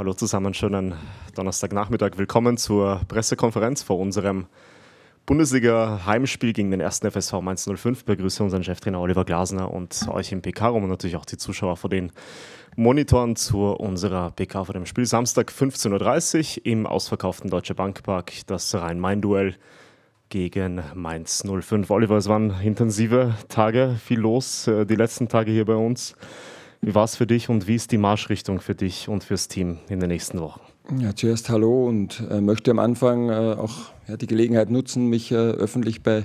Hallo zusammen, schönen Donnerstagnachmittag. Willkommen zur Pressekonferenz vor unserem Bundesliga-Heimspiel gegen den 1. FSV 1905. Begrüße unseren Cheftrainer Oliver Glasner und euch im PK-Raum und natürlich auch die Zuschauer vor den Monitoren zu unserer PK vor dem Spiel. Samstag 15.30 Uhr im ausverkauften Deutsche Bankpark das Rhein-Main-Duell gegen Mainz 05. Oliver, es waren intensive Tage, viel los äh, die letzten Tage hier bei uns. Wie war es für dich und wie ist die Marschrichtung für dich und fürs Team in den nächsten Wochen? Ja, zuerst hallo und äh, möchte am Anfang äh, auch ja, die Gelegenheit nutzen, mich äh, öffentlich bei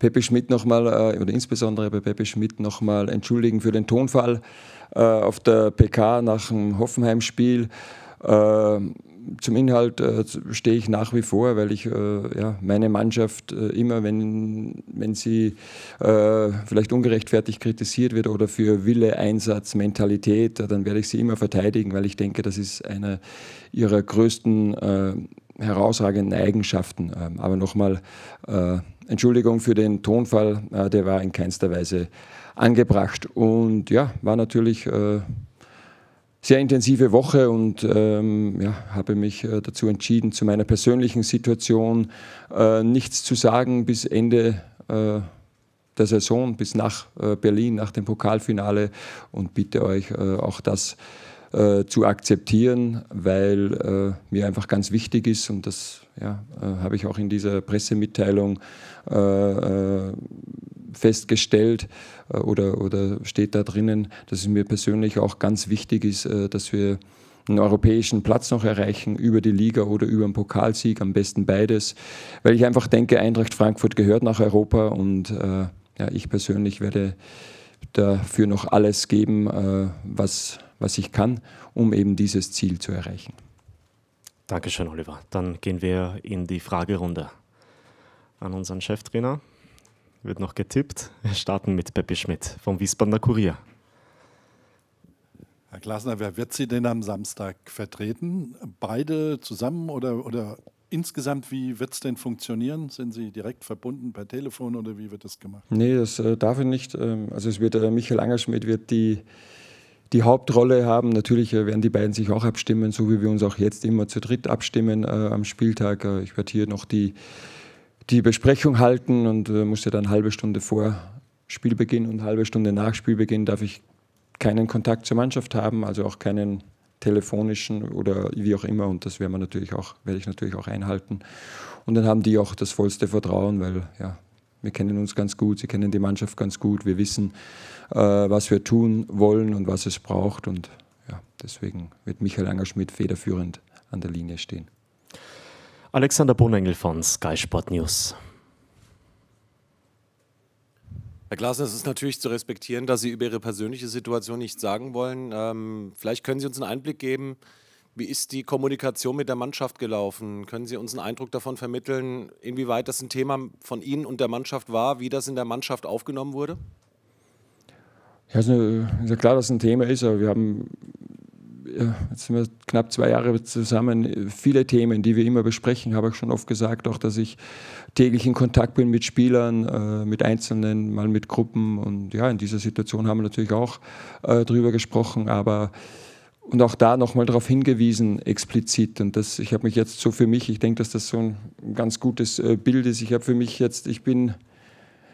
Pepe Schmidt nochmal, äh, oder insbesondere bei Pepe Schmidt nochmal entschuldigen für den Tonfall äh, auf der PK nach dem Hoffenheim-Spiel. Ähm, zum Inhalt äh, stehe ich nach wie vor, weil ich äh, ja, meine Mannschaft äh, immer, wenn, wenn sie äh, vielleicht ungerechtfertigt kritisiert wird oder für Wille, Einsatz, Mentalität, äh, dann werde ich sie immer verteidigen, weil ich denke, das ist eine ihrer größten äh, herausragenden Eigenschaften. Ähm, aber nochmal, Entschuldigung für den Tonfall, der war in keinster Weise angebracht und ja, war natürlich sehr intensive Woche und ähm, ja, habe mich äh, dazu entschieden, zu meiner persönlichen Situation äh, nichts zu sagen bis Ende äh, der Saison, bis nach äh, Berlin, nach dem Pokalfinale und bitte euch äh, auch das äh, zu akzeptieren, weil mir einfach ganz wichtig ist und das ja, habe ich auch in dieser Pressemitteilung festgestellt äh, oder, oder steht da drinnen, dass es mir persönlich auch ganz wichtig ist, äh, dass wir einen europäischen Platz noch erreichen, über die Liga oder über einen Pokalsieg, am besten beides, weil ich einfach denke, Eintracht Frankfurt gehört nach Europa und äh, ja, ich persönlich werde dafür noch alles geben, äh, was, was ich kann, um eben dieses Ziel zu erreichen. Dankeschön, Oliver. Dann gehen wir in die Fragerunde an unseren Cheftrainer wird noch getippt. Wir starten mit Peppi Schmidt vom Wiesbadener Kurier. Herr Glasner, wer wird Sie denn am Samstag vertreten? Beide zusammen oder, oder insgesamt, wie wird es denn funktionieren? Sind Sie direkt verbunden per Telefon oder wie wird das gemacht? Nee, das äh, darf ich nicht. Ähm, also es wird äh, Michael Angerschmidt wird die, die Hauptrolle haben. Natürlich äh, werden die beiden sich auch abstimmen, so wie wir uns auch jetzt immer zu dritt abstimmen äh, am Spieltag. Äh, ich werde hier noch die die Besprechung halten und äh, musste dann eine halbe Stunde vor Spielbeginn und eine halbe Stunde nach Spielbeginn darf ich keinen Kontakt zur Mannschaft haben, also auch keinen telefonischen oder wie auch immer und das werde, natürlich auch, werde ich natürlich auch einhalten. Und dann haben die auch das vollste Vertrauen, weil ja, wir kennen uns ganz gut, sie kennen die Mannschaft ganz gut, wir wissen, äh, was wir tun wollen und was es braucht und ja, deswegen wird Michael Angerschmidt federführend an der Linie stehen. Alexander Bonengel von Sky Sport News. Herr Glasner, es ist natürlich zu respektieren, dass Sie über Ihre persönliche Situation nichts sagen wollen. Ähm, vielleicht können Sie uns einen Einblick geben, wie ist die Kommunikation mit der Mannschaft gelaufen? Können Sie uns einen Eindruck davon vermitteln, inwieweit das ein Thema von Ihnen und der Mannschaft war, wie das in der Mannschaft aufgenommen wurde? Ja, ist, also, ist ja klar, dass es ein Thema ist, aber wir haben jetzt sind wir knapp zwei Jahre zusammen, viele Themen, die wir immer besprechen, habe ich schon oft gesagt, auch dass ich täglich in Kontakt bin mit Spielern, äh, mit Einzelnen, mal mit Gruppen und ja, in dieser Situation haben wir natürlich auch äh, drüber gesprochen, aber und auch da nochmal darauf hingewiesen, explizit. Und das, ich habe mich jetzt so für mich, ich denke, dass das so ein ganz gutes äh, Bild ist. Ich habe für mich jetzt, ich bin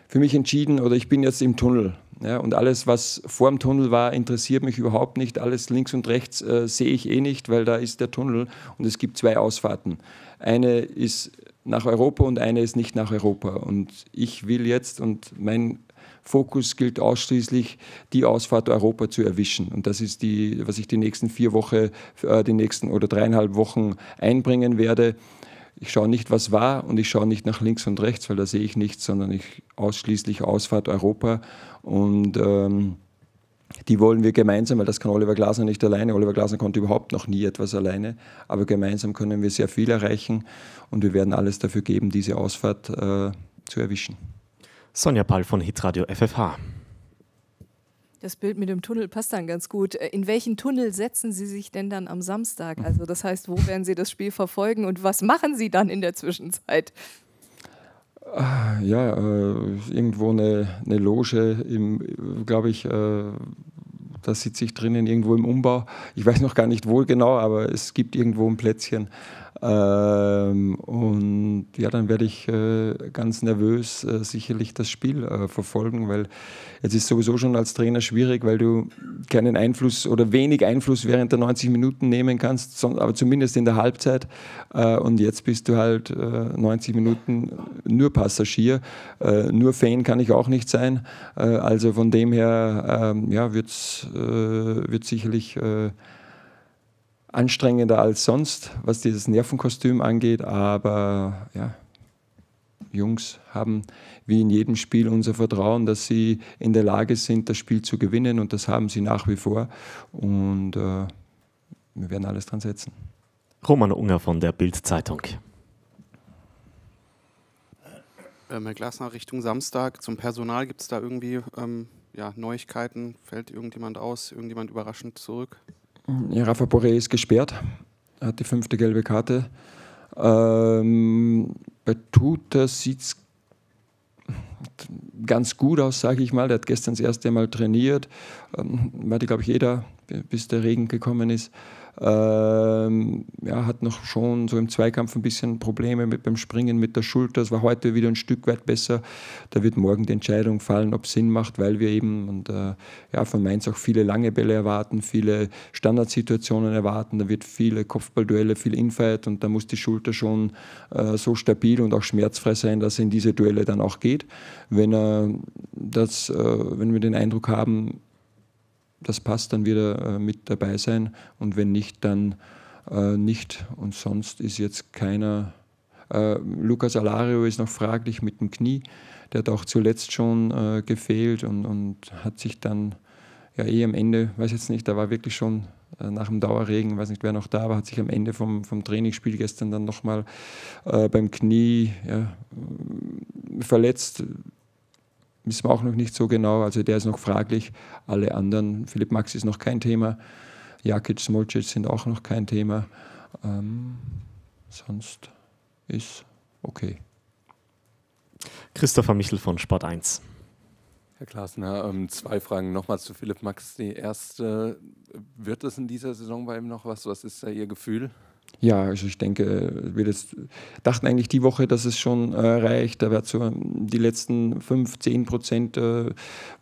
für mich entschieden oder ich bin jetzt im Tunnel. Ja, und alles, was vor dem Tunnel war, interessiert mich überhaupt nicht. Alles links und rechts äh, sehe ich eh nicht, weil da ist der Tunnel und es gibt zwei Ausfahrten. Eine ist nach Europa und eine ist nicht nach Europa. Und ich will jetzt und mein Fokus gilt ausschließlich, die Ausfahrt Europa zu erwischen. Und das ist die, was ich die nächsten vier Wochen, äh, die nächsten oder dreieinhalb Wochen einbringen werde. Ich schaue nicht, was war und ich schaue nicht nach links und rechts, weil da sehe ich nichts, sondern ich ausschließlich Ausfahrt Europa und ähm, die wollen wir gemeinsam, weil das kann Oliver Glasner nicht alleine. Oliver Glasner konnte überhaupt noch nie etwas alleine, aber gemeinsam können wir sehr viel erreichen und wir werden alles dafür geben, diese Ausfahrt äh, zu erwischen. Sonja Pall von Hitradio FFH. Das Bild mit dem Tunnel passt dann ganz gut. Äh, in welchen Tunnel setzen Sie sich denn dann am Samstag? Also das heißt, wo werden Sie das Spiel verfolgen und was machen Sie dann in der Zwischenzeit? Ah, ja, äh, irgendwo eine, eine Loge, glaube ich, äh, da sitze ich drinnen irgendwo im Umbau. Ich weiß noch gar nicht wo genau, aber es gibt irgendwo ein Plätzchen. Ähm, und ja, dann werde ich äh, ganz nervös äh, sicherlich das Spiel äh, verfolgen, weil es ist sowieso schon als Trainer schwierig, weil du keinen Einfluss oder wenig Einfluss während der 90 Minuten nehmen kannst, aber zumindest in der Halbzeit. Äh, und jetzt bist du halt 90 äh, Minuten nur Passagier, äh, nur Fan kann ich auch nicht sein. also von dem her ähm, ja, es wird sicherlich anstrengender als sonst, was dieses Nervenkostüm angeht. Aber ja, Jungs haben wie in jedem Spiel unser Vertrauen, dass sie in der Lage sind, das Spiel zu gewinnen. Und das haben sie nach wie vor. Und äh, wir werden alles dran setzen. Roman Unger von der Bild-Zeitung. Ähm, Herr Glasner, Richtung Samstag zum Personal gibt es da irgendwie ähm, ja, Neuigkeiten? Fällt irgendjemand aus? Irgendjemand überraschend zurück? Ja, Rafa Boré ist gesperrt, Er hat die fünfte gelbe Karte. Ähm, bei Tuta sieht es ganz gut aus, sage ich mal. Der hat gestern das erste Mal trainiert. Ähm, hatte, glaube ich, jeder, bis der Regen gekommen ist. Ähm, ja, hat noch schon so im Zweikampf ein bisschen Probleme mit, beim Springen mit der Schulter. Es war heute wieder ein Stück weit besser. Da wird morgen die Entscheidung fallen, ob es Sinn macht, weil wir eben und, äh, ja, von Mainz auch viele lange Bälle erwarten, viele Standardsituationen erwarten. Da wird viele Kopfballduelle, viel Infight und da muss die Schulter schon äh, so stabil und auch schmerzfrei sein, dass er in diese Duelle dann auch geht. Wenn, er das, äh, wenn wir den Eindruck haben, das passt, dann wieder äh, mit dabei sein und wenn nicht, dann äh, nicht. Und sonst ist jetzt keiner. Äh, Lukas Alario ist noch fraglich mit dem Knie. Der hat auch zuletzt schon äh, gefehlt und, und hat sich dann ja eh am Ende, weiß jetzt nicht, da war wirklich schon äh, nach dem Dauerregen, weiß nicht, wer noch da war, hat sich am Ende vom, vom Trainingsspiel gestern dann nochmal äh, beim Knie ja, äh, verletzt wissen wir auch noch nicht so genau. Also der ist noch fraglich. Alle anderen, Philipp Max ist noch kein Thema. Jakic, Smolcic sind auch noch kein Thema. Ähm, sonst ist okay. Christopher Michel von Sport 1. Herr Klaasner, ähm, zwei Fragen nochmal zu Philipp Max. Die erste, wird es in dieser Saison bei ihm noch was? Was ist da Ihr Gefühl? Ja, also ich denke, wir das, dachten eigentlich die Woche, dass es schon äh, reicht. Da wird so die letzten 5, 10 Prozent, äh,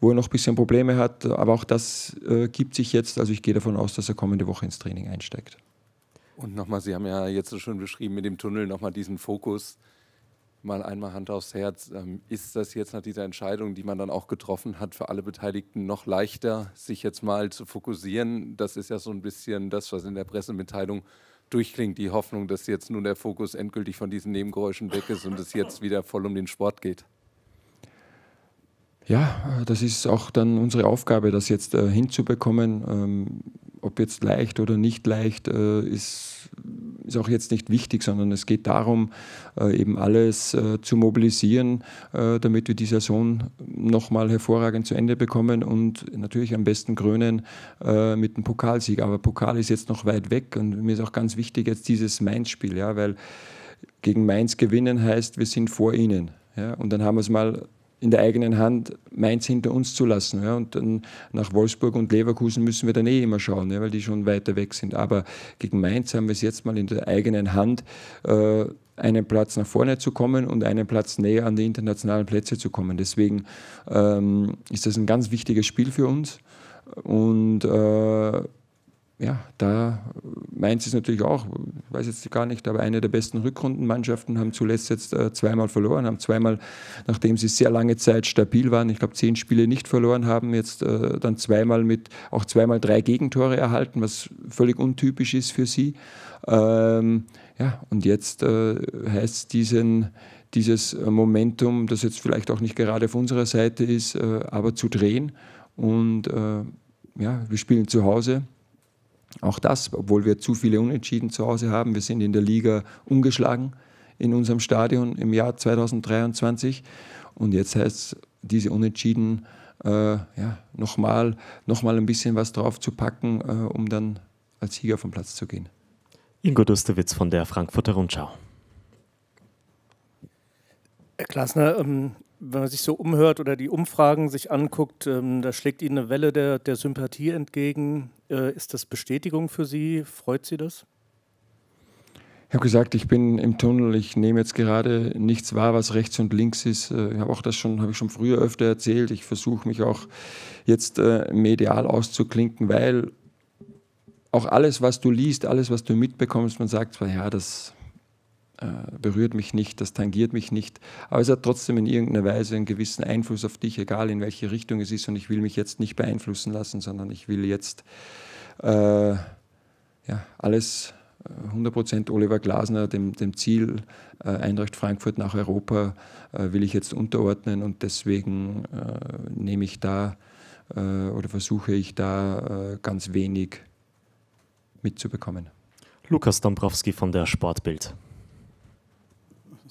wo er noch ein bisschen Probleme hat. Aber auch das äh, gibt sich jetzt. Also ich gehe davon aus, dass er kommende Woche ins Training einsteigt. Und nochmal, Sie haben ja jetzt so schon beschrieben mit dem Tunnel, nochmal diesen Fokus, mal einmal Hand aufs Herz. Ähm, ist das jetzt nach dieser Entscheidung, die man dann auch getroffen hat, für alle Beteiligten noch leichter, sich jetzt mal zu fokussieren? Das ist ja so ein bisschen das, was in der Pressemitteilung durchklingt, die Hoffnung, dass jetzt nun der Fokus endgültig von diesen Nebengeräuschen weg ist und es jetzt wieder voll um den Sport geht. Ja, das ist auch dann unsere Aufgabe, das jetzt äh, hinzubekommen. Ähm, ob jetzt leicht oder nicht leicht, äh, ist ist auch jetzt nicht wichtig, sondern es geht darum, äh, eben alles äh, zu mobilisieren, äh, damit wir die Saison nochmal hervorragend zu Ende bekommen und natürlich am besten krönen mit dem Pokalsieg. Aber Pokal ist jetzt noch weit weg und mir ist auch ganz wichtig jetzt dieses Mainz-Spiel, ja, weil gegen Mainz gewinnen heißt, wir sind vor ihnen. Ja, und dann haben wir es mal in der eigenen Hand, Mainz hinter uns zu lassen. Ja? Und dann nach Wolfsburg und Leverkusen müssen wir dann eh immer schauen, ja? weil die schon weiter weg sind. Aber gegen Mainz haben wir es jetzt mal in der eigenen Hand, äh, einen Platz nach vorne zu kommen und einen Platz näher an die internationalen Plätze zu kommen. Deswegen ähm, ist das ein ganz wichtiges Spiel für uns. Und äh, ja, da meint es natürlich auch, ich weiß jetzt gar nicht, aber eine der besten Rückrundenmannschaften haben zuletzt jetzt äh, zweimal verloren, haben zweimal, nachdem sie sehr lange Zeit stabil waren, ich glaube zehn Spiele nicht verloren haben, jetzt äh, dann zweimal mit, auch zweimal drei Gegentore erhalten, was völlig untypisch ist für sie. Ähm, ja, und jetzt äh, heißt diesen, dieses Momentum, das jetzt vielleicht auch nicht gerade auf unserer Seite ist, äh, aber zu drehen und äh, ja, wir spielen zu Hause auch das, obwohl wir zu viele Unentschieden zu Hause haben. Wir sind in der Liga ungeschlagen in unserem Stadion im Jahr 2023. Und jetzt heißt es, diese Unentschieden äh, ja, nochmal noch mal ein bisschen was drauf zu packen, äh, um dann als Sieger vom Platz zu gehen. Ingo Dustewitz von der Frankfurter Rundschau. Herr Klasner, ähm, wenn man sich so umhört oder die Umfragen sich anguckt, ähm, da schlägt Ihnen eine Welle der, der Sympathie entgegen. Äh, ist das Bestätigung für Sie? Freut Sie das? Ich habe gesagt, ich bin im Tunnel, ich nehme jetzt gerade nichts wahr, was rechts und links ist. Äh, ich habe auch das schon, habe ich schon früher öfter erzählt. Ich versuche mich auch jetzt äh, medial auszuklinken, weil auch alles, was du liest, alles, was du mitbekommst, man sagt zwar, ja, das äh, berührt mich nicht, das tangiert mich nicht, aber es hat trotzdem in irgendeiner Weise einen gewissen Einfluss auf dich, egal in welche Richtung es ist und ich will mich jetzt nicht beeinflussen lassen, sondern ich will jetzt äh, ja, alles 100% äh, Oliver Glasner, dem, dem Ziel äh, Eintracht Frankfurt nach Europa, äh, will ich jetzt unterordnen und deswegen äh, nehme ich da oder versuche ich da ganz wenig mitzubekommen. Lukas Dombrowski von der Sportbild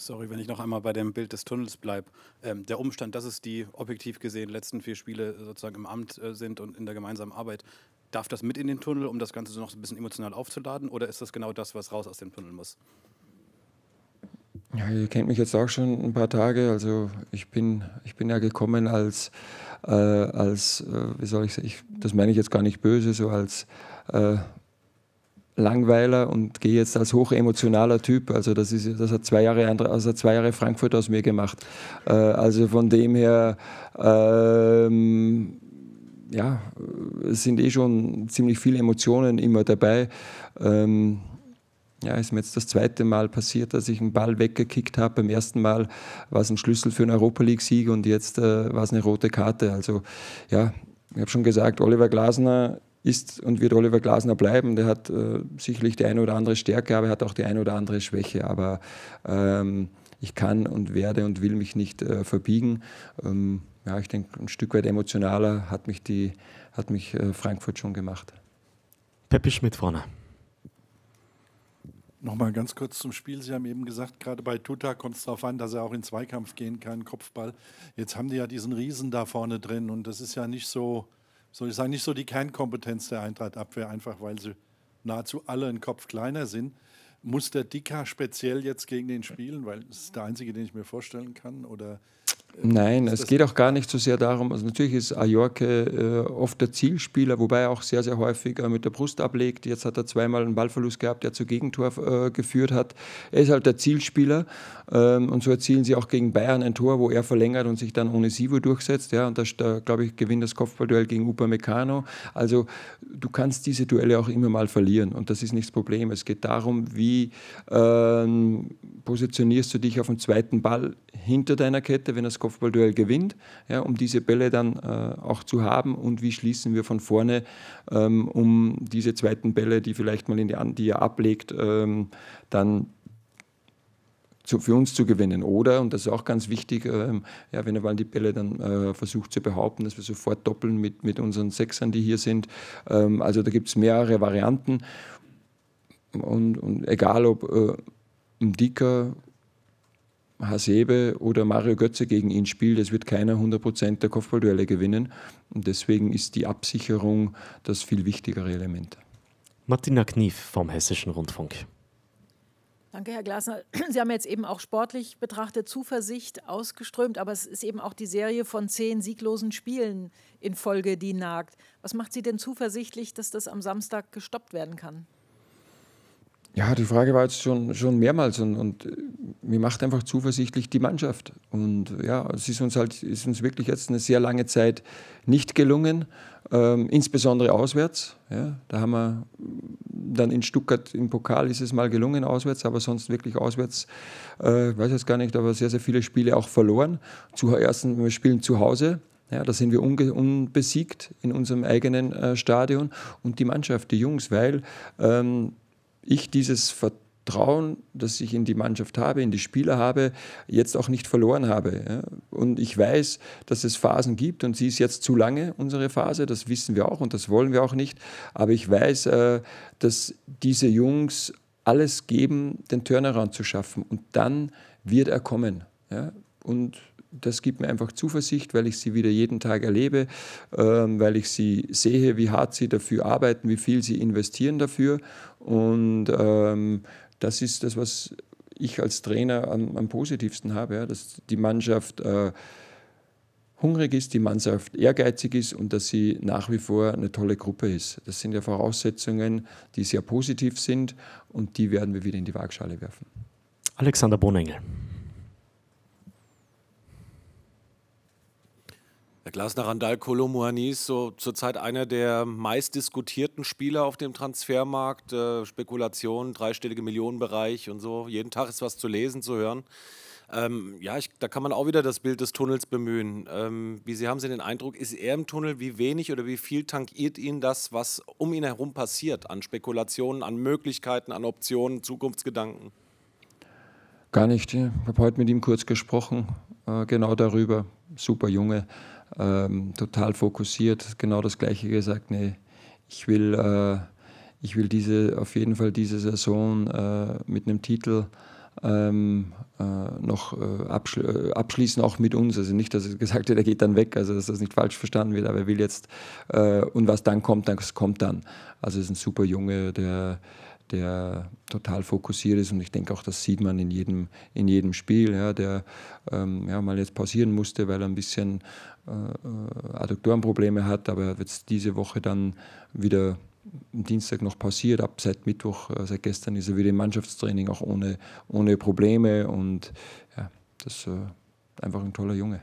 sorry, wenn ich noch einmal bei dem Bild des Tunnels bleibe. Ähm, der Umstand, dass es die objektiv gesehen letzten vier Spiele sozusagen im Amt äh, sind und in der gemeinsamen Arbeit, darf das mit in den Tunnel, um das Ganze so noch ein bisschen emotional aufzuladen? Oder ist das genau das, was raus aus dem Tunnel muss? Ja, ihr kennt mich jetzt auch schon ein paar Tage. Also ich bin, ich bin ja gekommen als, äh, als äh, wie soll ich sagen, das meine ich jetzt gar nicht böse, so als äh, Langweiler und gehe jetzt als hochemotionaler Typ. Also das ist, das hat zwei Jahre, also zwei Jahre Frankfurt aus mir gemacht. Äh, also von dem her, ähm, ja, es sind eh schon ziemlich viele Emotionen immer dabei. Ähm, ja, ist mir jetzt das zweite Mal passiert, dass ich einen Ball weggekickt habe. Beim ersten Mal war es ein Schlüssel für einen Europa League-Sieg und jetzt äh, war es eine rote Karte. Also ja, ich habe schon gesagt, Oliver Glasner ist und wird Oliver Glasner bleiben. Der hat äh, sicherlich die eine oder andere Stärke, aber er hat auch die eine oder andere Schwäche. Aber ähm, ich kann und werde und will mich nicht äh, verbiegen. Ähm, ja, ich denke, ein Stück weit emotionaler hat mich, die, hat mich äh, Frankfurt schon gemacht. Peppi Schmidt vorne. Nochmal ganz kurz zum Spiel. Sie haben eben gesagt, gerade bei Tuta kommt es darauf an, dass er auch in Zweikampf gehen kann, Kopfball. Jetzt haben die ja diesen Riesen da vorne drin und das ist ja nicht so, soll ich sagen, nicht so die Kernkompetenz der eintracht einfach weil sie nahezu alle einen Kopf kleiner sind. Muss der Dicker speziell jetzt gegen den spielen, weil es ist der einzige, den ich mir vorstellen kann? Oder ähm, Nein, es geht auch gar nicht so sehr darum. Also natürlich ist Ajorke äh, oft der Zielspieler, wobei er auch sehr, sehr häufig äh, mit der Brust ablegt. Jetzt hat er zweimal einen Ballverlust gehabt, der zu Gegentor äh, geführt hat. Er ist halt der Zielspieler ähm, und so erzielen sie auch gegen Bayern ein Tor, wo er verlängert und sich dann ohne Sivo durchsetzt. Ja, und da, glaube ich, gewinnt das Kopfballduell gegen Upamecano. Also du kannst diese Duelle auch immer mal verlieren und das ist nicht das Problem. Es geht darum, wie ähm, positionierst du dich auf dem zweiten Ball hinter deiner Kette, wenn das Kopfballduell gewinnt, ja, um diese Bälle dann äh, auch zu haben und wie schließen wir von vorne, ähm, um diese zweiten Bälle, die vielleicht mal in die, die er ablegt, ähm, dann zu, für uns zu gewinnen. Oder, und das ist auch ganz wichtig, ähm, ja, wenn er mal die Bälle dann äh, versucht zu behaupten, dass wir sofort doppeln mit, mit unseren Sechsern, die hier sind. Ähm, also da gibt es mehrere Varianten. Und, und, egal ob äh, ein Dicker Hasebe oder Mario Götze gegen ihn spielt, es wird keiner 100% der Kopfballduelle gewinnen. Und deswegen ist die Absicherung das viel wichtigere Element. Martina Knief vom Hessischen Rundfunk. Danke, Herr Glasner. Sie haben jetzt eben auch sportlich betrachtet Zuversicht ausgeströmt, aber es ist eben auch die Serie von zehn sieglosen Spielen in Folge, die nagt. Was macht Sie denn zuversichtlich, dass das am Samstag gestoppt werden kann? Ja, die Frage war jetzt schon, schon mehrmals und, und mir macht einfach zuversichtlich die Mannschaft. Und ja, es ist uns halt, ist uns wirklich jetzt eine sehr lange Zeit nicht gelungen, ähm, insbesondere auswärts. Ja, da haben wir dann in Stuttgart im Pokal ist es mal gelungen auswärts, aber sonst wirklich auswärts, äh, weiß jetzt gar nicht, aber sehr, sehr viele Spiele auch verloren. Zuerst, wir spielen zu Hause. Ja, da sind wir unbesiegt in unserem eigenen äh, Stadion und die Mannschaft, die Jungs, weil ähm, ich dieses Vertrauen, das ich in die Mannschaft habe, in die Spieler habe, jetzt auch nicht verloren habe. Und ich weiß, dass es Phasen gibt und sie ist jetzt zu lange, unsere Phase, das wissen wir auch und das wollen wir auch nicht. Aber ich weiß, äh, dass diese Jungs alles geben, den Turnaround zu schaffen und dann wird er kommen. Und das gibt mir einfach Zuversicht, weil ich sie wieder jeden Tag erlebe, ähm, weil ich sie sehe, wie hart sie dafür arbeiten, wie viel sie investieren dafür. Und ähm, das ist das, was ich als Trainer am, am positivsten habe, ja, dass die Mannschaft äh, hungrig ist, die Mannschaft ehrgeizig ist und dass sie nach wie vor eine tolle Gruppe ist. Das sind ja Voraussetzungen, die sehr positiv sind und die werden wir wieder in die Waagschale werfen. Alexander Bonengel. Herr Glasner Randall Kolomuani ist so zurzeit einer der meistdiskutierten Spieler auf dem Transfermarkt. Äh, Spekulationen, dreistellige Millionenbereich und so. Jeden Tag ist was zu lesen, zu hören. Ähm, ja, ich, da kann man auch wieder das Bild des Tunnels bemühen. Ähm, wie Sie haben Sie den Eindruck, ist er im Tunnel? Wie wenig oder wie viel tankiert ihn das, was um ihn herum passiert an Spekulationen, an Möglichkeiten, an Optionen, Zukunftsgedanken? Gar nicht. Ich habe heute mit ihm kurz gesprochen, äh, genau darüber. Super Junge ähm, total fokussiert, genau das Gleiche gesagt, nee, ich will, äh, ich will diese, auf jeden Fall diese Saison äh, mit einem Titel ähm, äh, noch äh, abschl äh, abschließen, auch mit uns. Also nicht, dass er gesagt hat, er geht dann weg, also dass das nicht falsch verstanden wird, aber er will jetzt, äh, und was dann kommt, das kommt dann. Also es ist ein super Junge, der der total fokussiert ist. Und ich denke auch, das sieht man in jedem, in jedem Spiel, ja, der ähm, ja, mal jetzt pausieren musste, weil er ein bisschen äh, äh Adduktorenprobleme hat, aber er jetzt diese Woche dann wieder am Dienstag noch pausiert, ab seit Mittwoch, äh, seit gestern ist er wieder im Mannschaftstraining, auch ohne, ohne Probleme. Und ja, das ist äh, einfach ein toller Junge.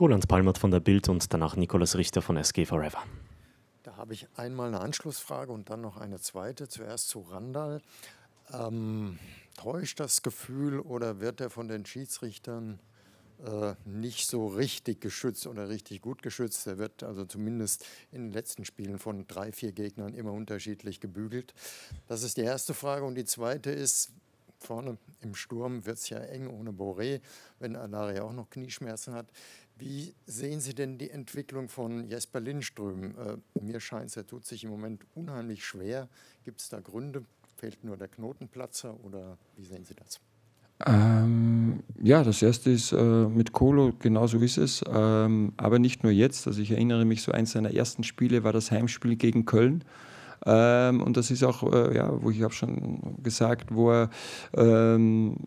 Roland Palmert von der Bild und danach Nikolaus Richter von SG Forever habe ich einmal eine Anschlussfrage und dann noch eine zweite. Zuerst zu Randall. Ähm, täuscht das Gefühl oder wird er von den Schiedsrichtern äh, nicht so richtig geschützt oder richtig gut geschützt? Er wird also zumindest in den letzten Spielen von drei, vier Gegnern immer unterschiedlich gebügelt. Das ist die erste Frage. Und die zweite ist, vorne im Sturm wird es ja eng ohne Boré, wenn Alaria auch noch Knieschmerzen hat. Wie sehen Sie denn die Entwicklung von Jesper Lindström? Äh, mir scheint es, er tut sich im Moment unheimlich schwer. Gibt es da Gründe? Fehlt nur der Knotenplatzer oder wie sehen Sie das? Ähm, ja, das erste ist äh, mit Kolo, genauso ist es. Ähm, aber nicht nur jetzt. Also ich erinnere mich, so eins seiner ersten Spiele war das Heimspiel gegen Köln. Ähm, und das ist auch, äh, ja, wo ich habe schon gesagt, wo er ähm,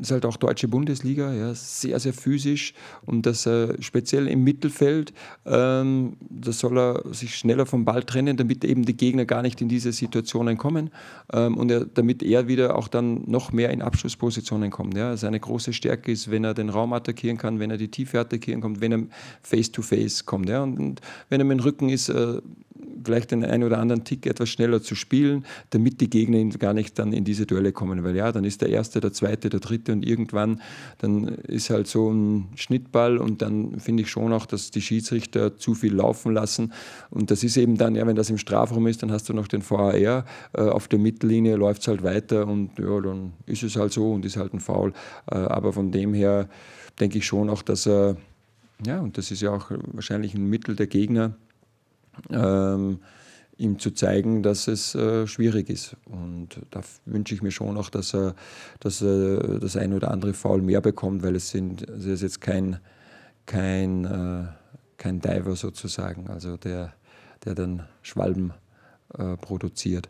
ist halt auch deutsche Bundesliga, ja, sehr, sehr physisch und das äh, speziell im Mittelfeld, ähm, da soll er sich schneller vom Ball trennen, damit eben die Gegner gar nicht in diese Situationen kommen ähm, und er, damit er wieder auch dann noch mehr in Abschlusspositionen kommt. Ja. Also seine große Stärke ist, wenn er den Raum attackieren kann, wenn er die Tiefe attackieren kann, wenn er face-to-face -face kommt. Ja. Und, und, wenn er mit dem Rücken ist, äh, vielleicht den einen oder anderen Tick etwas schneller zu spielen, damit die Gegner gar nicht dann in diese Duelle kommen, weil ja, dann ist der Erste, der Zweite, der Dritte Konflikte und irgendwann dann ist halt so ein Schnittball und dann finde ich schon auch, dass die Schiedsrichter zu viel laufen lassen und das ist eben dann, ja, wenn das im Strafraum ist, dann hast du noch den VAR äh, auf der Mittellinie, läuft es halt weiter und ja, dann ist es halt so und ist halt ein Foul. Äh, aber von dem her denke ich schon auch, dass er, ja, und das ist ja auch wahrscheinlich ein Mittel der Gegner, ähm, ihm zu zeigen, dass es äh, schwierig ist. Und da wünsche ich mir schon auch, dass er, dass er das ein oder andere Foul mehr bekommt, weil es, sind, also es ist jetzt kein, kein, äh, kein Diver sozusagen, also der, der dann Schwalben äh, produziert.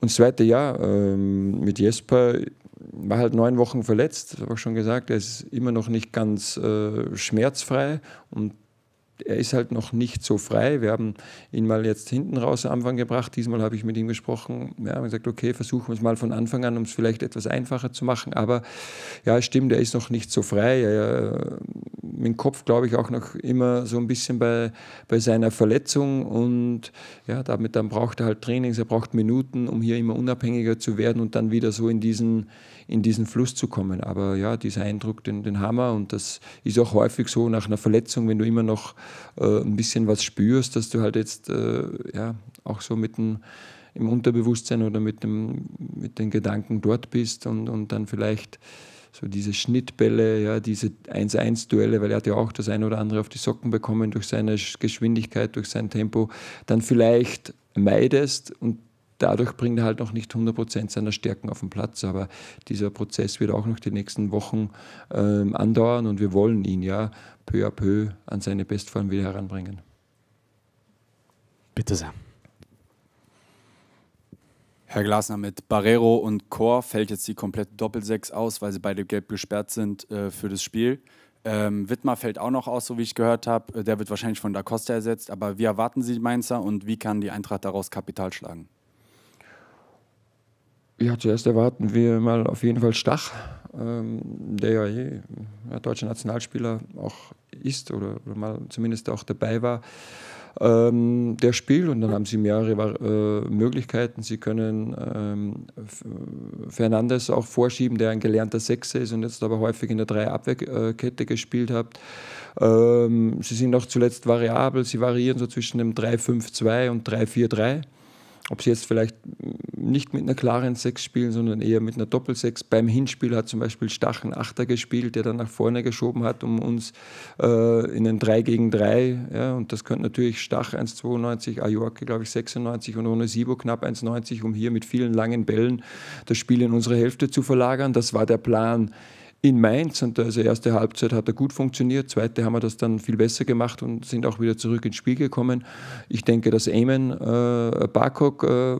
Und das zweite Jahr ähm, mit Jesper war halt neun Wochen verletzt, habe ich schon gesagt, er ist immer noch nicht ganz äh, schmerzfrei und er ist halt noch nicht so frei. Wir haben ihn mal jetzt hinten raus am Anfang gebracht. Diesmal habe ich mit ihm gesprochen. Wir haben gesagt, okay, versuchen wir es mal von Anfang an, um es vielleicht etwas einfacher zu machen. Aber ja, stimmt, er ist noch nicht so frei. Er, mit äh, dem Kopf, glaube ich, auch noch immer so ein bisschen bei, bei seiner Verletzung. Und ja, damit dann braucht er halt Trainings, er braucht Minuten, um hier immer unabhängiger zu werden und dann wieder so in diesen, in diesen Fluss zu kommen. Aber ja, dieser Eindruck, den, den Hammer. Und das ist auch häufig so nach einer Verletzung, wenn du immer noch äh, ein bisschen was spürst, dass du halt jetzt äh, ja, auch so mit dem, im Unterbewusstsein oder mit, dem, mit den Gedanken dort bist und, und dann vielleicht so diese Schnittbälle, ja, diese 1-1-Duelle, weil er hat ja auch das eine oder andere auf die Socken bekommen durch seine Geschwindigkeit, durch sein Tempo, dann vielleicht meidest und Dadurch bringt er halt noch nicht 100% seiner Stärken auf den Platz, aber dieser Prozess wird auch noch die nächsten Wochen ähm, andauern und wir wollen ihn ja peu à peu an seine Bestform wieder heranbringen. Bitte sehr. Herr Glasner, mit Barrero und Chor fällt jetzt die komplette Doppelsechs aus, weil sie beide gelb gesperrt sind äh, für das Spiel. Ähm, Wittmer fällt auch noch aus, so wie ich gehört habe. Äh, der wird wahrscheinlich von Da Costa ersetzt. Aber wie erwarten Sie Mainzer und wie kann die Eintracht daraus Kapital schlagen? Ja, zuerst erwarten wir mal auf jeden Fall Stach, ähm, der ja, je, eh ja deutscher Nationalspieler auch ist oder, oder, mal zumindest auch dabei war. Ähm, der Spiel und dann haben sie mehrere äh, Möglichkeiten. Sie können ähm, Fernandes auch vorschieben, der ein gelernter Sechser ist und jetzt aber häufig in der Drei-Abwehrkette gespielt hat. Ähm, sie sind auch zuletzt variabel, sie variieren so zwischen dem 3-5-2 und 3-4-3 ob sie jetzt vielleicht nicht mit einer klaren Sechs spielen, sondern eher mit einer Doppelsechs. Beim Hinspiel hat zum Beispiel Stach ein Achter gespielt, der dann nach vorne geschoben hat, um uns äh, in ein 3 gegen 3, ja, und das könnte natürlich Stach 1,92, Ajorke glaube ich 96 und ohne Sibo knapp 1,90, um hier mit vielen langen Bällen das Spiel in unsere Hälfte zu verlagern. Das war der Plan in Mainz. Und also erste Halbzeit hat er gut funktioniert, zweite haben wir das dann viel besser gemacht und sind auch wieder zurück ins Spiel gekommen. Ich denke, dass Eamon äh, Barkok äh,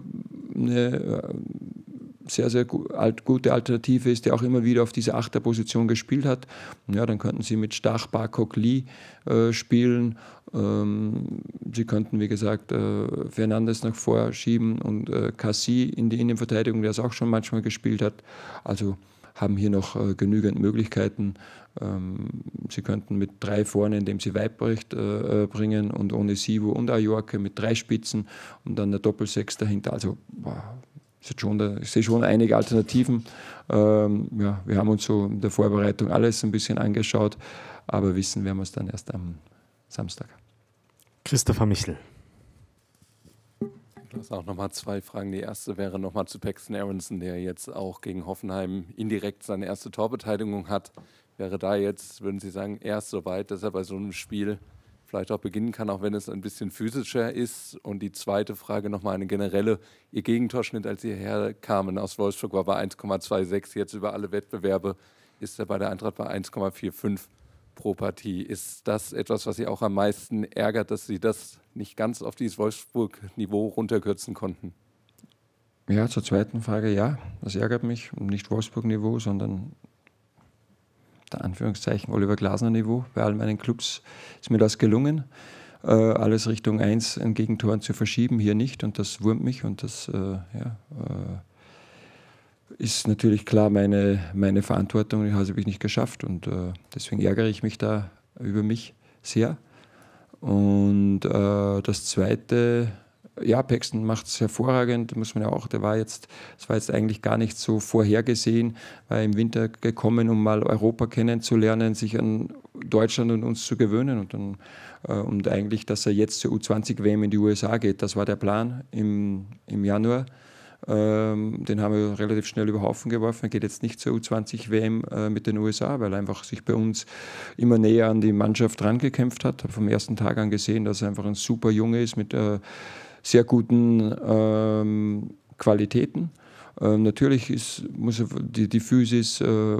eine äh, sehr, sehr gute Alternative ist, der auch immer wieder auf dieser Achterposition gespielt hat. Ja, dann könnten sie mit Stach, Barcock, Lee äh, spielen. Ähm, sie könnten, wie gesagt, äh, Fernandes nach vorschieben und äh, Cassie in die Innenverteidigung, der es auch schon manchmal gespielt hat. Also haben hier noch äh, genügend Möglichkeiten. Ähm, sie könnten mit drei vorne, indem sie Weibrecht äh, äh, bringen und ohne Sivo und Ajorke mit drei Spitzen und dann der Doppelsechs dahinter. Also wow, da, ich sehe schon einige Alternativen. Ähm, ja, wir haben uns so in der Vorbereitung alles ein bisschen angeschaut, aber wissen werden wir es dann erst am Samstag. Christopher Michel. Das auch nochmal zwei Fragen. Die erste wäre nochmal zu Paxton Aronson, der jetzt auch gegen Hoffenheim indirekt seine erste Torbeteiligung hat. Wäre da jetzt, würden Sie sagen, erst so weit, dass er bei so einem Spiel vielleicht auch beginnen kann, auch wenn es ein bisschen physischer ist? Und die zweite Frage nochmal eine generelle. Ihr Gegentorschnitt, als Sie herkamen aus Wolfsburg, war bei 1,26, jetzt über alle Wettbewerbe ist er bei der Eintracht bei 1,45. Property. Ist das etwas, was Sie auch am meisten ärgert, dass Sie das nicht ganz auf dieses Wolfsburg-Niveau runterkürzen konnten? Ja, zur zweiten Frage, ja, das ärgert mich. Nicht Wolfsburg-Niveau, sondern der Anführungszeichen Oliver Glasner-Niveau. Bei all meinen Clubs ist mir das gelungen, äh, alles Richtung 1 in Gegentoren zu verschieben, hier nicht. Und das wurmt mich und das, äh, ja, äh, ist natürlich klar meine, meine Verantwortung, Ich habe es nicht geschafft und äh, deswegen ärgere ich mich da über mich sehr. Und äh, das Zweite, ja, Paxton macht es hervorragend, muss man ja auch, der war jetzt, das war jetzt eigentlich gar nicht so vorhergesehen, war im Winter gekommen, um mal Europa kennenzulernen, sich an Deutschland und uns zu gewöhnen und dann äh, und eigentlich, dass er jetzt zur U20-WM in die USA geht, das war der Plan im, im Januar. Ähm, den haben wir relativ schnell über Haufen geworfen. Er geht jetzt nicht zur U20-WM äh, mit den USA, weil er einfach sich bei uns immer näher an die Mannschaft rangekämpft hat. Habe vom ersten Tag an gesehen, dass er einfach ein super Junge ist mit äh, sehr guten ähm, Qualitäten. Ähm, natürlich ist, muss er, die, die Physis äh, äh,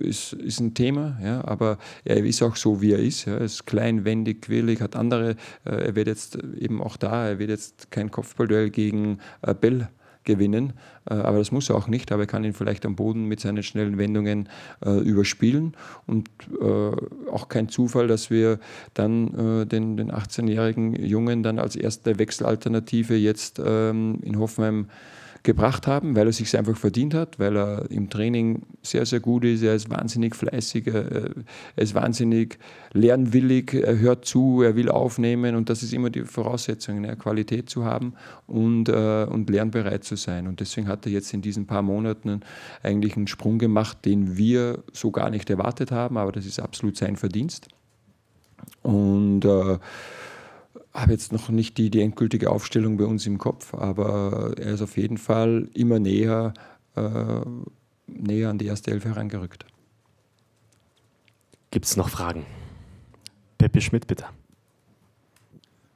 ist, ist ein Thema, ja, aber er ist auch so, wie er ist. Ja. Er ist klein, wendig, quirlig, hat andere. Äh, er wird jetzt eben auch da, er wird jetzt kein Kopfballduell gegen äh, Bell gewinnen. Äh, aber das muss er auch nicht, aber er kann ihn vielleicht am Boden mit seinen schnellen Wendungen äh, überspielen. Und äh, auch kein Zufall, dass wir dann den, den 18-jährigen Jungen dann als erste Wechselalternative jetzt ähm, in Hoffenheim äh, gebracht haben, weil er sich einfach verdient hat, weil er im Training sehr, sehr gut ist, er ist wahnsinnig fleißig, er ist wahnsinnig lernwillig, er hört zu, er will aufnehmen und das ist immer die Voraussetzung, eine Qualität zu haben und, äh, und lernbereit zu sein. Und deswegen hat er jetzt in diesen paar Monaten eigentlich einen Sprung gemacht, den wir so gar nicht erwartet haben, aber das ist absolut sein Verdienst. Und äh, habe jetzt noch nicht die, die endgültige Aufstellung bei uns im Kopf, aber er ist auf jeden Fall immer näher, äh, näher an die erste Elf herangerückt. Gibt es noch Fragen? Peppi Schmidt, bitte.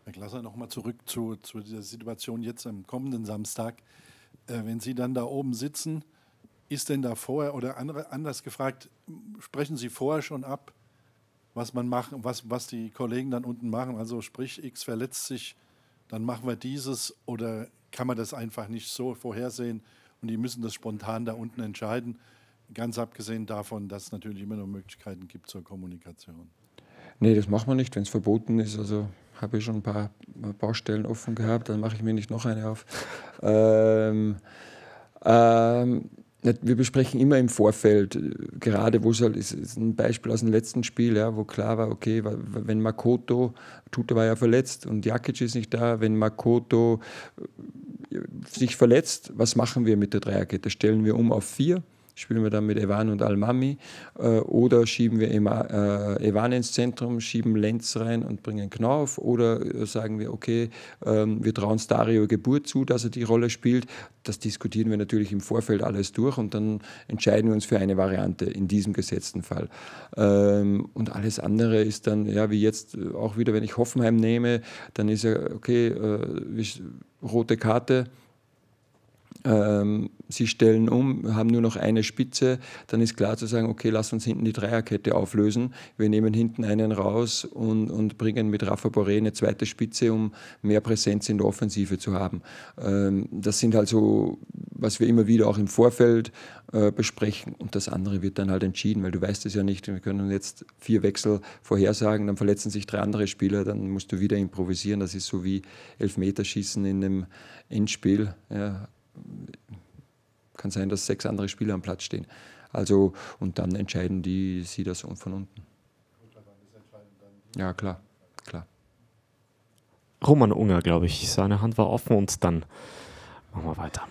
Herr Klasser, nochmal zurück zu, zu dieser Situation jetzt am kommenden Samstag. Äh, wenn Sie dann da oben sitzen, ist denn da vorher, oder andere, anders gefragt, sprechen Sie vorher schon ab, was man machen, was, was die Kollegen dann unten machen. Also sprich, X verletzt sich, dann machen wir dieses oder kann man das einfach nicht so vorhersehen und die müssen das spontan da unten entscheiden. Ganz abgesehen davon, dass es natürlich immer noch Möglichkeiten gibt zur Kommunikation. Nee, das machen wir nicht, wenn es verboten ist. Also habe ich schon ein paar Baustellen offen gehabt, dann mache ich mir nicht noch eine auf. ähm, ähm wir besprechen immer im Vorfeld, äh, gerade wo es halt ist, ist ein Beispiel aus dem letzten Spiel, ja, wo klar war, okay, wenn Makoto, Tuta war ja verletzt und Jakic ist nicht da, wenn Makoto äh, sich verletzt, was machen wir mit der Dreierkette? Stellen wir um auf vier? spielen wir dann mit Evan und Almami äh, oder schieben wir Ema, äh, Evan ins Zentrum, schieben Lenz rein und bringen Knauf oder äh, sagen wir, okay, ähm, wir trauen Stario Geburt zu, dass er die Rolle spielt. Das diskutieren wir natürlich im Vorfeld alles durch und dann entscheiden wir uns für eine Variante in diesem gesetzten Fall. Ähm, und alles andere ist dann, ja, wie jetzt äh, auch wieder, wenn ich Hoffenheim nehme, dann ist ja, okay, äh, rote Karte ähm, sie stellen um, haben nur noch eine Spitze, dann ist klar zu sagen, okay, lass uns hinten die Dreierkette auflösen. Wir nehmen hinten einen raus und, und bringen mit Rafa Boré eine zweite Spitze, um mehr Präsenz in der Offensive zu haben. Ähm, das sind halt so, was wir immer wieder auch im Vorfeld äh, besprechen und das andere wird dann halt entschieden, weil du weißt es ja nicht. Wir können jetzt vier Wechsel vorhersagen, dann verletzen sich drei andere Spieler, dann musst du wieder improvisieren. Das ist so wie Elfmeterschießen in einem Endspiel. Ja, kann sein, dass sechs andere Spieler am Platz stehen. Also, und dann entscheiden die sie das von unten. Ja, klar, klar. Roman Unger, glaube ich. Seine Hand war offen und dann machen wir weiter.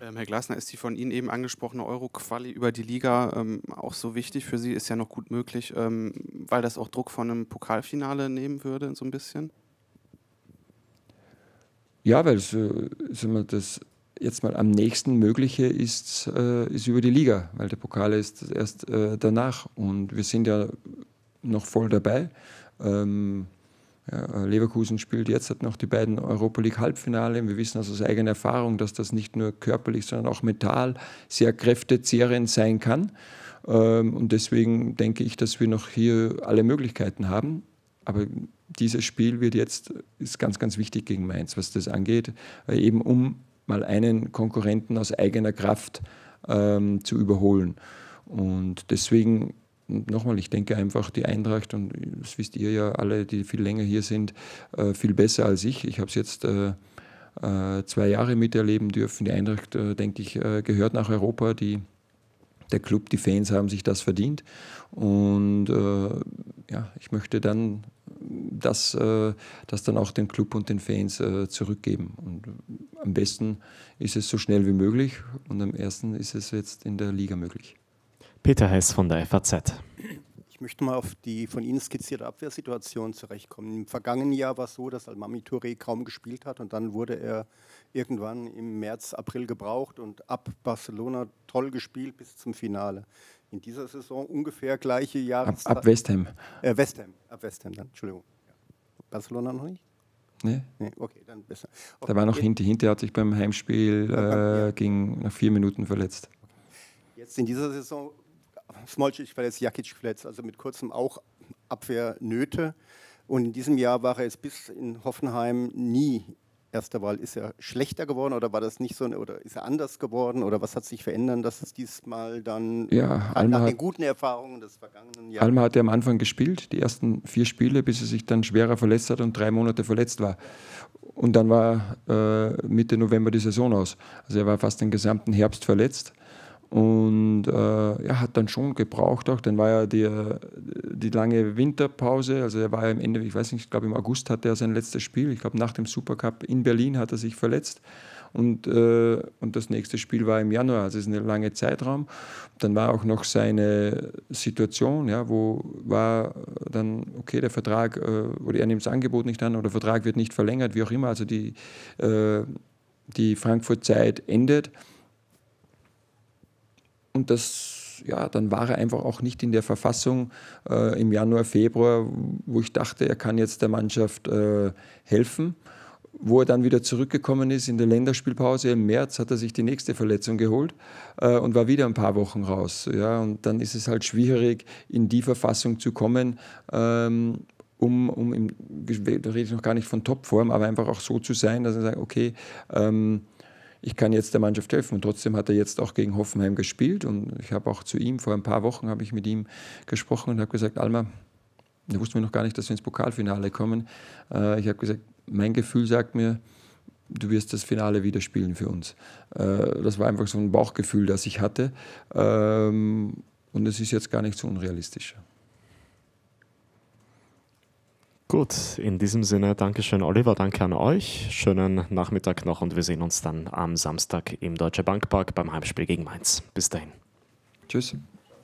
Ähm, Herr Glasner, ist die von Ihnen eben angesprochene Euro-Quali über die Liga ähm, auch so wichtig für Sie? Ist ja noch gut möglich, ähm, weil das auch Druck von einem Pokalfinale nehmen würde, so ein bisschen? Ja, weil es, äh, das jetzt mal am nächsten Mögliche ist, äh, ist über die Liga, weil der Pokal ist erst äh, danach und wir sind ja noch voll dabei. Ähm, ja, Leverkusen spielt jetzt hat noch die beiden Europa League Halbfinale. Wir wissen also aus eigener Erfahrung, dass das nicht nur körperlich, sondern auch mental sehr kräftezehrend sein kann. Ähm, und deswegen denke ich, dass wir noch hier alle Möglichkeiten haben. Aber dieses Spiel wird jetzt, ist ganz, ganz wichtig gegen Mainz, was das angeht, äh, eben um mal einen Konkurrenten aus eigener Kraft ähm, zu überholen. Und deswegen nochmal, ich denke einfach, die Eintracht, und das wisst ihr ja alle, die viel länger hier sind, äh, viel besser als ich. Ich habe es jetzt äh, äh, zwei Jahre miterleben dürfen. Die Eintracht, äh, denke ich, äh, gehört nach Europa. Die der Club, die Fans haben sich das verdient. Und äh, ja, ich möchte dann das, äh, das dann auch dem Club und den Fans äh, zurückgeben. Und am besten ist es so schnell wie möglich und am ersten ist es jetzt in der Liga möglich. Peter Heiß von der FAZ möchte mal auf die von Ihnen skizzierte Abwehrsituation zurechtkommen. Im vergangenen Jahr war es so, dass Almami Touré kaum gespielt hat und dann wurde er irgendwann im März, April gebraucht und ab Barcelona toll gespielt bis zum Finale. In dieser Saison ungefähr gleiche Jahreszeit. Ab, ab West Ham. Äh, West Ham, ab West Ham dann, Entschuldigung. Barcelona noch nicht? Nee. nee. Okay, dann besser. Okay. Da war noch Hinti. Hinti hat sich beim Heimspiel äh, ja. ging nach vier Minuten verletzt. Jetzt in dieser Saison Smolcic verletzt, Jakic verletzt, also mit kurzem auch Abwehrnöte. Und in diesem Jahr war er jetzt bis in Hoffenheim nie erster Wahl. Ist er schlechter geworden oder war das nicht so, oder ist er anders geworden oder was hat sich verändert, dass es diesmal dann ja, Alma nach den guten Erfahrungen des vergangenen Jahres. Alma hat ja am Anfang gespielt, die ersten vier Spiele, bis er sich dann schwerer verletzt hat und drei Monate verletzt war. Und dann war äh, Mitte November die Saison aus. Also er war fast den gesamten Herbst verletzt und äh, ja, hat dann schon gebraucht auch. Dann war ja die, die lange Winterpause. Also er war ja im Ende, ich weiß nicht, ich glaube im August hatte er sein letztes Spiel. Ich glaube nach dem Supercup in Berlin hat er sich verletzt. Und, äh, und das nächste Spiel war im Januar, also es ist ein langer Zeitraum. Dann war auch noch seine Situation, ja, wo war dann, okay, der Vertrag äh, oder er nimmt das Angebot nicht an oder der Vertrag wird nicht verlängert, wie auch immer. Also die, äh, die Frankfurt-Zeit endet. Und das, ja, dann war er einfach auch nicht in der Verfassung äh, im Januar, Februar, wo ich dachte, er kann jetzt der Mannschaft äh, helfen. Wo er dann wieder zurückgekommen ist in der Länderspielpause im März, hat er sich die nächste Verletzung geholt äh, und war wieder ein paar Wochen raus. Ja, und dann ist es halt schwierig, in die Verfassung zu kommen, ähm, um, um im, da rede ich noch gar nicht von Topform, aber einfach auch so zu sein, dass er sagt, okay, ähm, ich kann jetzt der Mannschaft helfen. Und trotzdem hat er jetzt auch gegen Hoffenheim gespielt. Und ich habe auch zu ihm, vor ein paar Wochen habe ich mit ihm gesprochen und habe gesagt, Alma, da wussten wir noch gar nicht, dass wir ins Pokalfinale kommen. Äh, ich habe gesagt, mein Gefühl sagt mir, du wirst das Finale wieder spielen für uns. Äh, das war einfach so ein Bauchgefühl, das ich hatte. Ähm, und es ist jetzt gar nicht so unrealistisch. Gut, in diesem Sinne, Dankeschön Oliver, danke an euch. Schönen Nachmittag noch und wir sehen uns dann am Samstag im Deutsche Bank Park beim Heimspiel gegen Mainz. Bis dahin. Tschüss.